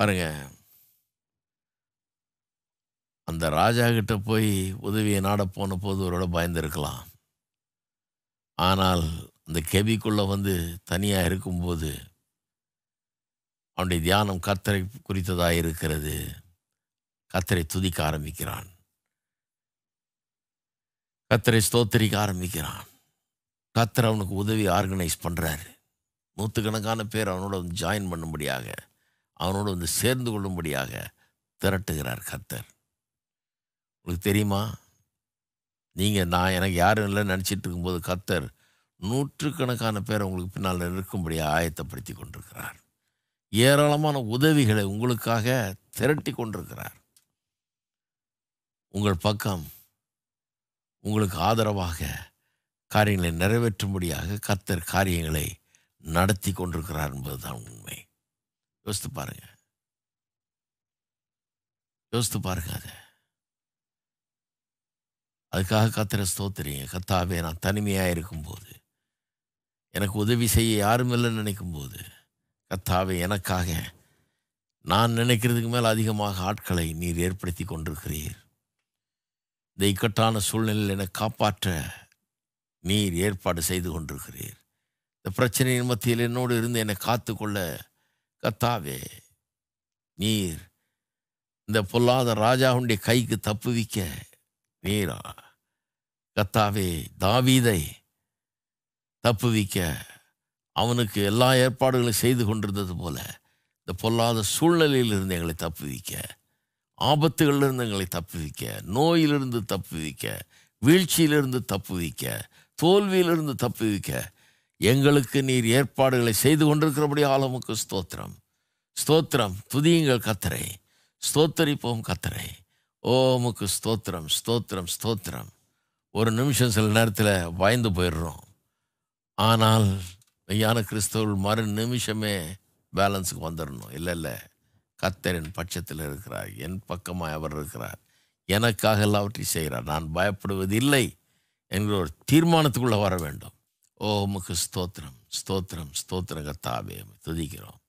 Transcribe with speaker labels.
Speaker 1: பாருங்க அந்த ராஜா கிட்ட போய் உதவியை நாட போன போது அவரோட பயந்துருக்கலாம் ஆனால் அந்த கெபிக்குள்ளே வந்து தனியாக இருக்கும்போது அவனுடைய தியானம் கத்தரை குறித்ததாக இருக்கிறது கத்தரை துதிக்க ஆரம்பிக்கிறான் கத்தரை ஸ்தோத்தரிக்க ஆரம்பிக்கிறான் கத்தரை அவனுக்கு உதவி ஆர்கனைஸ் பண்ணுறாரு நூற்றுக்கணக்கான பேர் அவனோட ஜாயின் பண்ணும்படியாக அவனோடு வந்து சேர்ந்து கொள்ளும்படியாக திரட்டுகிறார் கத்தர் உங்களுக்கு தெரியுமா நீங்கள் நான் எனக்கு யாரும் இல்லை நினச்சிட்டு இருக்கும்போது கத்தர் நூற்றுக்கணக்கான பேர் உங்களுக்கு பின்னால் இருக்கும்படியாக ஆயத்தப்படுத்தி கொண்டிருக்கிறார் ஏராளமான உதவிகளை உங்களுக்காக திரட்டி கொண்டிருக்கிறார் உங்கள் பக்கம் உங்களுக்கு ஆதரவாக காரியங்களை நிறைவேற்றும்படியாக கத்தர் காரியங்களை நடத்தி கொண்டிருக்கிறார் என்பதுதான் உண்மை யோசித்து பாருங்க யோசித்து பாருங்க அதை அதுக்காக கத்திர ஸ்தோத்திரிங்க கத்தாவே நான் தனிமையாக இருக்கும்போது எனக்கு உதவி செய்ய யாரும் இல்லைன்னு நினைக்கும் போது கத்தாவே எனக்காக நான் நினைக்கிறதுக்கு மேல் அதிகமாக ஆட்களை நீர் ஏற்படுத்தி கொண்டிருக்கிறீர் இந்த இக்கட்டான சூழ்நிலையில் என்னை காப்பாற்ற நீர் ஏற்பாடு செய்து கொண்டிருக்கிறீர் இந்த பிரச்சனையின் மத்தியில் என்னோடு இருந்து என்னை காத்து கொள்ள கத்தாவே நீர் இந்த பொல்லாத ராஜாவுடைய கைக்கு தப்புவிக்க நீரா கத்தாவே தாவீதை தப்புவிக்க அவனுக்கு எல்லா ஏற்பாடுகளும் செய்து கொண்டிருந்தது போல இந்த பொல்லாத சூழ்நிலையிலிருந்து எங்களை தப்புவிக்க ஆபத்துகளிலிருந்து எங்களை தப்புவிக்க நோயிலிருந்து தப்புவிக்க வீழ்ச்சியிலிருந்து தப்புவிக்க தோல்வியிலிருந்து தப்புவிக்க எங்களுக்கு நீர் ஏற்பாடுகளை செய்து கொண்டிருக்கிறபடி ஆலமுக்கு ஸ்தோத்திரம் ஸ்தோத்திரம் துதியுங்கள் கத்தரை ஸ்தோத்தரிப்போம் கத்தரை ஓமுக்கு ஸ்தோத்திரம் ஸ்தோத்திரம் ஸ்தோத்திரம் ஒரு நிமிஷம் சில நேரத்தில் பயந்து போயிடுறோம் ஆனால் மெய்யான கிறிஸ்தவர்கள் மறு நிமிஷமே பேலன்ஸுக்கு வந்துடணும் இல்லை இல்லை கத்தரின் பட்சத்தில் இருக்கிறார் என் பக்கமாக அவர் இருக்கிறார் எனக்காக எல்லாவற்றையும் செய்கிறார் நான் பயப்படுவது இல்லை என்கிற ஒரு தீர்மானத்துக்குள்ளே வர வேண்டும் ஓமுக்கு ஸ்தோத்திரம் ஸ்தோத்திரம் ஸ்தோத்திர கத்தாவே துதிக்கிறோம்